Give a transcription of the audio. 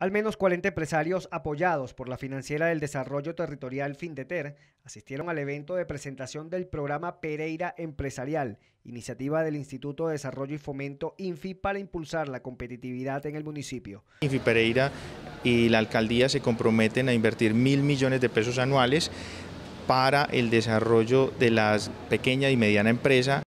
Al menos 40 empresarios apoyados por la Financiera del Desarrollo Territorial Findeter asistieron al evento de presentación del programa Pereira Empresarial, iniciativa del Instituto de Desarrollo y Fomento INFI para impulsar la competitividad en el municipio. INFI Pereira y la alcaldía se comprometen a invertir mil millones de pesos anuales para el desarrollo de las pequeñas y mediana empresas.